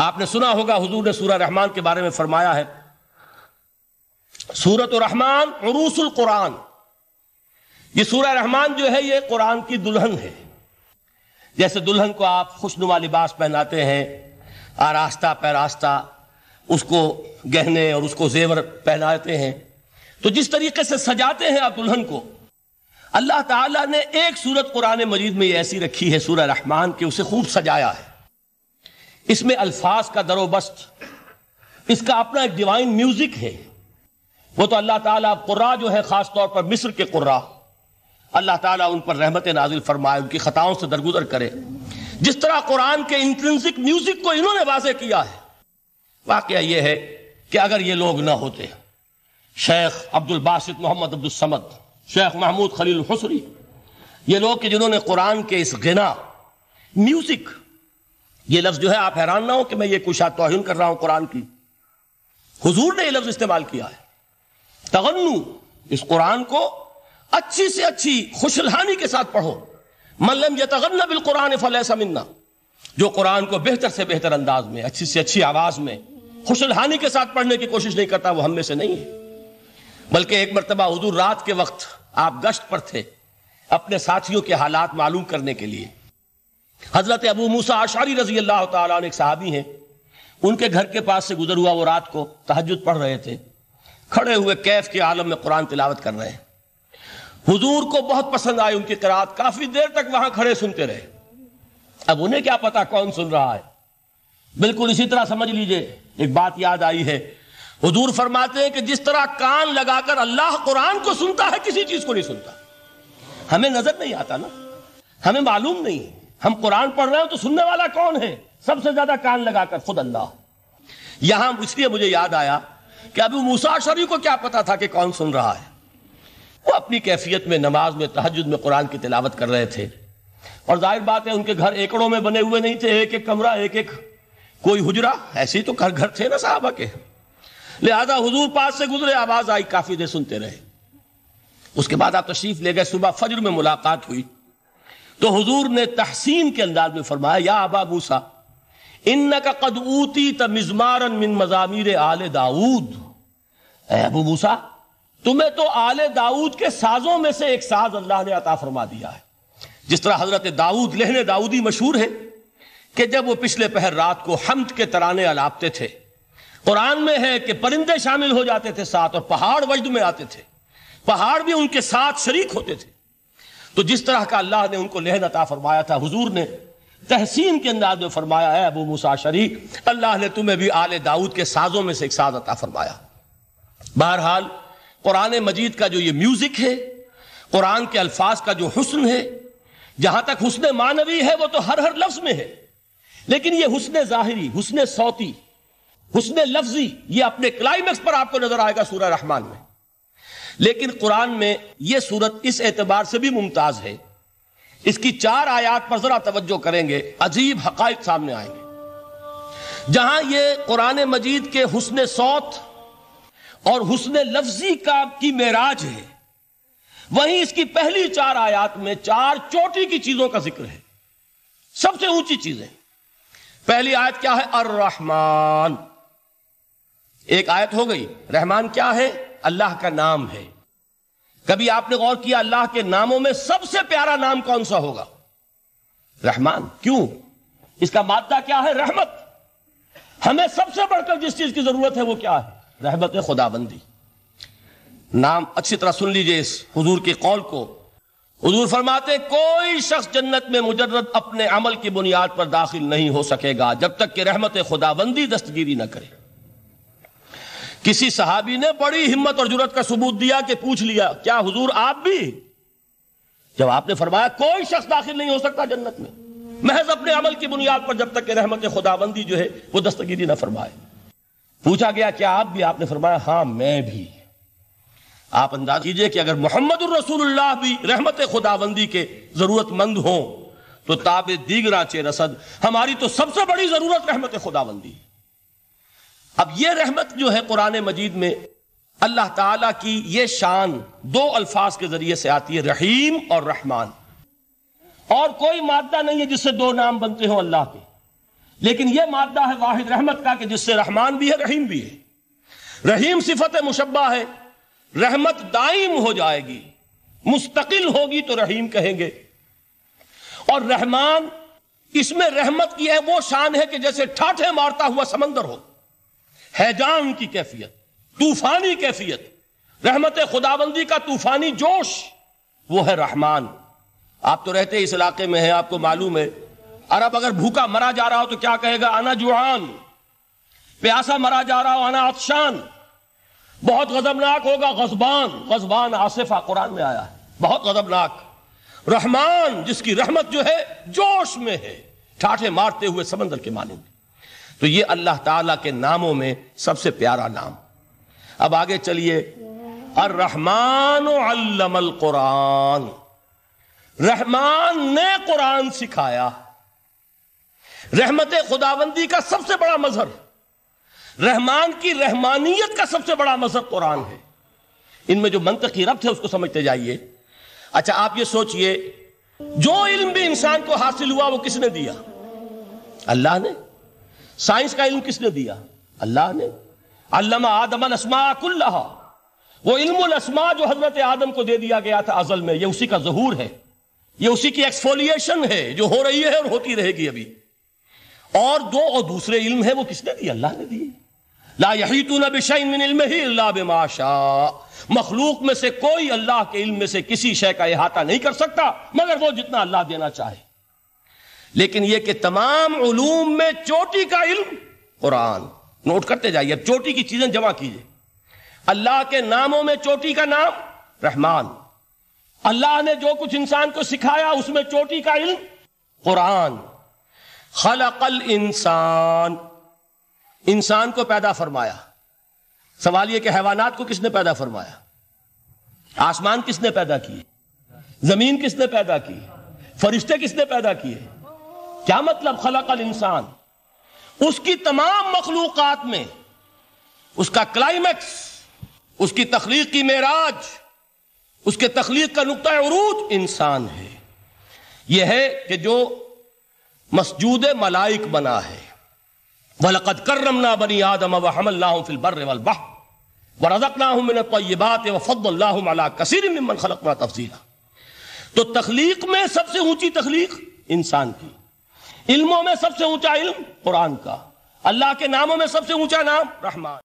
आपने सुना होगा हुजूर ने सूरह रहमान के बारे में फरमाया है सूरत तो रहमान अरूसल कुरान ये सूरह रहमान जो है ये कुरान की दुल्हन है जैसे दुल्हन को आप खुशनुमा लिबास पहनाते हैं आरास्ता पैरास्ता उसको गहने और उसको जेवर पहनाते हैं तो जिस तरीके से सजाते हैं आप दुल्हन को अल्लाह ताला ने एक सूरत कुरान मजीद में ये ऐसी रखी है सूरह रहमान के उसे खूब सजाया है इसमें अल्फाज का दरोबस्त इसका अपना एक डिवाइन म्यूजिक है वो तो अल्लाह ताला कुर्रा जो है खास तौर पर मिस्र के कुर्रा अल्लाह ताला उन पर रहमत नाजिल फरमाए उनकी खताओं से दरगुजर करे जिस तरह कुरान के इंट्रेंसिक म्यूजिक को इन्होंने वाजे किया है वाक़ यह है कि अगर ये लोग ना होते शेख अब्दुल बासित मोहम्मद अब्दुल समद शेख महमूद खलील हसरी ये लोग कि जिन्होंने कुरान के इस गना म्यूजिक ये लफ्ज जो है आप हैरान ना हो कि मैं ये कुशा तोहिन कर रहा हूं कुरान की हुजूर ने ये लफ्ज इस्तेमाल किया है तगन्नु इस कुरान को अच्छी से अच्छी खुशलहानी के साथ पढ़ो मल्लम ये तगन्ना बिल कुरान फलैसा मिन्ना जो कुरान को बेहतर से बेहतर अंदाज में अच्छी से अच्छी आवाज में खुशलहानी के साथ पढ़ने की कोशिश नहीं करता वो हम में से नहीं है बल्कि एक मरतबा हजूर रात के वक्त आप गश्त पर थे अपने साथियों के हालात मालूम करने के लिए हजरत अबू मूसा आशारी रजी अल्लाह तक साहबी हैं उनके घर के पास से गुजर हुआ वो रात को तहजद पढ़ रहे थे खड़े हुए कैफ के आलम में कुरान तिलावत कर रहे हैं हजूर को बहुत पसंद आई उनकी करात काफी देर तक वहां खड़े सुनते रहे अब उन्हें क्या पता कौन सुन रहा है बिल्कुल इसी तरह समझ लीजिए एक बात याद आई है हजूर फरमाते हैं कि जिस तरह कान लगाकर अल्लाह कुरान को सुनता है किसी चीज को नहीं सुनता हमें नजर नहीं आता ना हमें मालूम नहीं है हम कुरान पढ़ रहे हो तो सुनने वाला कौन है सबसे ज्यादा कान लगाकर खुद अल्लाह यहां इसलिए मुझे याद आया कि अभी मूसा शरीफ को क्या पता था कि कौन सुन रहा है वो अपनी कैफियत में नमाज में तहजद में कुरान की तिलावत कर रहे थे और जाहिर बात है उनके घर एकड़ों में बने हुए नहीं थे एक एक कमरा एक एक कोई हुजरा ऐसे ही तो घर घर थे ना साहबा के लिहाजा हुजूर पास से गुजरे आवाज आई काफी देर सुनते रहे उसके बाद आप तशरीफ ले गए सुबह फजर में मुलाकात हुई तो हजूर ने तहसीन के अंदाज में फरमाया या अबा मूसा इन का कद ऊती तमिजमारन मिन मजामिर आल दाऊद अबू मूसा तुम्हें तो आले दाऊद के साजों में से एक साज अल्लाह ने अता फरमा दिया है जिस तरह हजरत दाऊद लहन दाऊदी मशहूर है कि जब वो पिछले पहर रात को हमद के तराने अलापते थे कुरान में है कि परिंदे शामिल हो जाते थे साथ और पहाड़ वजद में आते थे पहाड़ भी उनके साथ शरीक होते थे तो जिस तरह का अल्लाह ने उनको लहन अता फरमाया था हुजूर ने तहसीन के अंदाज में फरमाया है अबू मूसा शरीफ अल्लाह ने तुम्हें भी आले दाऊद के साजों में से एक साज अता फरमाया बहरहाल कुरान मजीद का जो ये म्यूजिक है कुरान के अल्फाज का जो हुस्न है जहां तक हुस्न मानवी है वो तो हर हर लफ्ज में है लेकिन ये हुस्न जाहिरी हुस्न सौती हुस्न लफ्जी ये अपने क्लाइमेक्स पर आपको नजर आएगा सूर्य रहमान में लेकिन कुरान में यह सूरत इस एतबार से भी मुमताज है इसकी चार आयात पर जरा तवज्जो करेंगे अजीब हक सामने आएंगे जहां ये कुरान मजीद के हुसन सौत और हुसन लफ्जी का की मेराज है वहीं इसकी पहली चार आयात में चार चोटी की चीजों का जिक्र है सबसे ऊंची चीजें पहली आयत क्या है अर रहमान एक आयत हो गई रहमान क्या है अल्लाह का नाम है कभी आपने गौर किया अल्लाह के नामों में सबसे प्यारा नाम कौन सा होगा रहमान क्यों इसका मादा क्या है रहमत हमें सबसे बढ़कर जिस चीज की जरूरत है वो क्या है रहमत खुदाबंदी नाम अच्छी तरह सुन लीजिए इस हजूर के कौल को हजूर फरमाते कोई शख्स जन्नत में मुजरद अपने अमल की बुनियाद पर दाखिल नहीं हो सकेगा जब तक कि रहमत खुदाबंदी दस्तगिरी ना करे किसी सहाबी ने बड़ी हिम्मत और जरूरत का सबूत दिया कि पूछ लिया क्या हुजूर आप भी जब आपने फरमाया कोई शख्स दाखिल नहीं हो सकता जन्नत में महज अपने अमल की बुनियाद पर जब तक के रहमत खुदाबंदी जो है वो दस्तगिरी ना फरमाए पूछा गया क्या आप भी आपने फरमाया हां मैं भी आप अंदाज कीजिए कि अगर मोहम्मद रसूलुल्लाह भी रहमत खुदाबंदी के जरूरतमंद हों तो ताबे दीगरा चे रसद हमारी तो सबसे बड़ी जरूरत रहमत खुदाबंदी है अब यह रहमत जो है कुरान मजीद में अल्लाह ताला की यह शान दो अल्फाज के जरिए से आती है रहीम और रहमान और कोई मादा नहीं है जिससे दो नाम बनते हो अल्लाह के लेकिन यह मादा है वाहिद रहमत का कि जिससे रहमान भी है रहीम भी है रहीम सिफत मुशबा है रहमत दाइम हो जाएगी मुस्तकिल होगी तो रहीम कहेंगे और रहमान इसमें रहमत की है वो शान है कि जैसे ठाठे मारता हुआ समंदर हो हैजान की कैफियत तूफानी कैफियत रहमत खुदाबंदी का तूफानी जोश वो है रहमान आप तो रहते इस इलाके में है आपको मालूम है अरब अगर भूखा मरा जा रहा हो तो क्या कहेगा आना जुआन प्यासा मरा जा रहा हो आना आदशान बहुत गजबनाक होगा गजबान गजबान आसिफा कुरान में आया बहुत गजबनाक रहमान जिसकी रहमत जो है जोश में है ठाठे मारते हुए समंदर के मानेंगे तो ये अल्लाह ताला के नामों में सबसे प्यारा नाम अब आगे चलिए अर रहमान अल्लमल कुरान रहमान ने कुरान सिखाया रहमत खुदाबंदी का सबसे बड़ा मजहर रहमान की रहमानियत का सबसे बड़ा मजहर कुरान है इनमें जो मंत्र की रब्त है उसको समझते जाइए अच्छा आप ये सोचिए जो इल्म भी इंसान को हासिल हुआ वो किसने दिया अल्लाह ने साइंस का इल्म किसने दिया अल्लाह ने अल्लामा आदम असमाकुल्ला वो इल्म जो हजरत आदम को दे दिया गया था अजल में ये उसी का जहूर है ये उसी की एक्सफोलिएशन है जो हो रही है और होती रहेगी अभी और दो और दूसरे इल्म है वो किसने दिए अल्लाह ने दिए ला यहीतून बिशन इल्म ही अल्लाह मखलूक में से कोई अल्लाह के इल्म में से किसी शय का अहाता नहीं कर सकता मगर वो जितना अल्लाह देना चाहे लेकिन यह कि तमाम उलूम में चोटी का इल्म कुरान नोट करते जाइए अब चोटी की चीजें जमा कीजिए अल्लाह के नामों में चोटी का नाम रहमान अल्लाह ने जो कुछ इंसान को सिखाया उसमें चोटी का इल्म कुरान खलकल इंसान इंसान को पैदा फरमाया सवाल यह कि हैवानात को किसने पैदा फरमाया आसमान किसने पैदा किए जमीन किसने पैदा की फरिश्ते किसने पैदा किए क्या मतलब खलकल इंसान उसकी तमाम मखलूकत में उसका क्लाइमैक्स उसकी तखलीक की मेराज उसके तखलीक का नुकता अरूज इंसान है यह है कि जो मसजूद मलाइक बना है वलकद करमना बनी आदम व हमल्लाहम फिल बर्र वल बह व रज़कनाहुम मिन तय्यिबात व फद्दल्लाहुम अला कसीर खलकना तफजीला तो तखलीक में सबसे ऊंची तखलीक इंसान की इल्मों में सबसे ऊंचा इल्म कुरान का अल्लाह के नामों में सबसे ऊंचा नाम रहमान